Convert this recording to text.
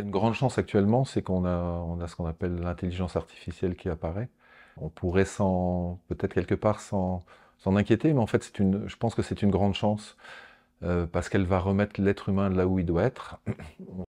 une grande chance actuellement, c'est qu'on a, on a ce qu'on appelle l'intelligence artificielle qui apparaît. On pourrait peut-être quelque part s'en, inquiéter, mais en fait, c'est une, je pense que c'est une grande chance euh, parce qu'elle va remettre l'être humain là où il doit être.